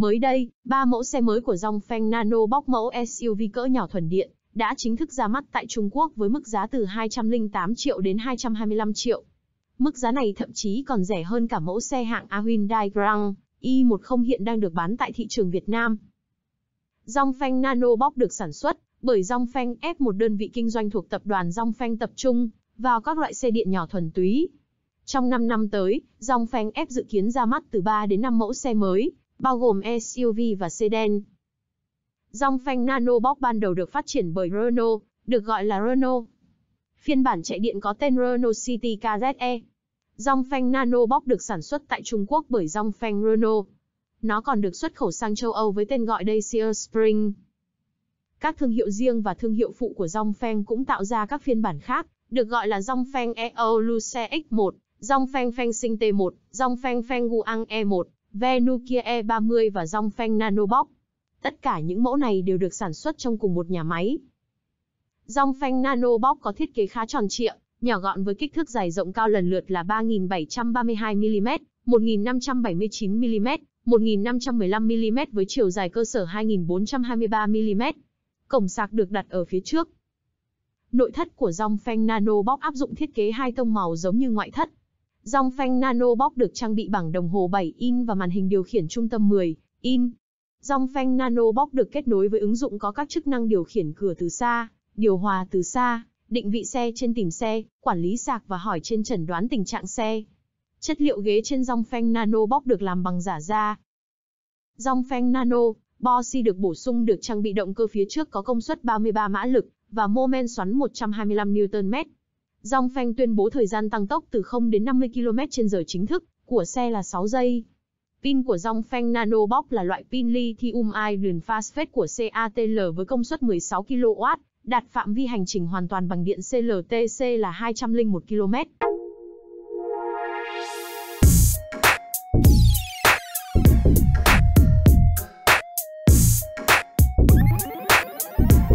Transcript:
Mới đây, ba mẫu xe mới của Dongfeng Nano bóc mẫu SUV cỡ nhỏ thuần điện đã chính thức ra mắt tại Trung Quốc với mức giá từ 208 triệu đến 225 triệu. Mức giá này thậm chí còn rẻ hơn cả mẫu xe hạng A Hyundai Grand i10 hiện đang được bán tại thị trường Việt Nam. Dongfeng Nano Box được sản xuất bởi Dongfeng F, một đơn vị kinh doanh thuộc tập đoàn Dongfeng tập trung vào các loại xe điện nhỏ thuần túy. Trong 5 năm tới, Dongfeng F dự kiến ra mắt từ 3 đến 5 mẫu xe mới, bao gồm SUV và sedan. Dòng phanh Nanobox ban đầu được phát triển bởi Renault, được gọi là Renault. Phiên bản chạy điện có tên Renault City KZE. Dòng phanh Nanobox được sản xuất tại Trung Quốc bởi dòng phanh Renault. Nó còn được xuất khẩu sang châu Âu với tên gọi Dacia Spring. Các thương hiệu riêng và thương hiệu phụ của dòng phanh cũng tạo ra các phiên bản khác, được gọi là dòng phanh Eoluce X1, dòng phanh phanh sinh T1, dòng phanh phanh Guang E1, Venu E30 và Dongfeng Nanobox. Tất cả những mẫu này đều được sản xuất trong cùng một nhà máy. Dongfeng Nanobox có thiết kế khá tròn trịa, nhỏ gọn với kích thước dài rộng cao lần lượt là 3.732mm, 1.579mm, 1.515mm với chiều dài cơ sở 2.423mm. Cổng sạc được đặt ở phía trước. Nội thất của dòng phanh Nano Box áp dụng thiết kế hai tông màu giống như ngoại thất, Dòng phanh Nano Box được trang bị bảng đồng hồ 7 in và màn hình điều khiển trung tâm 10 in. Dòng phanh Nano Box được kết nối với ứng dụng có các chức năng điều khiển cửa từ xa, điều hòa từ xa, định vị xe trên tìm xe, quản lý sạc và hỏi trên chẩn đoán tình trạng xe. Chất liệu ghế trên dòng phanh Nano Box được làm bằng giả da. Dòng phanh Nano Boxy được bổ sung được trang bị động cơ phía trước có công suất 33 mã lực và mô men xoắn 125 Nm Dòng phanh tuyên bố thời gian tăng tốc từ 0 đến 50 km h chính thức, của xe là 6 giây. Pin của dòng phanh Nanobox là loại pin lithium ion phosphate của CATL với công suất 16 kW, đạt phạm vi hành trình hoàn toàn bằng điện CLTC là 201 km.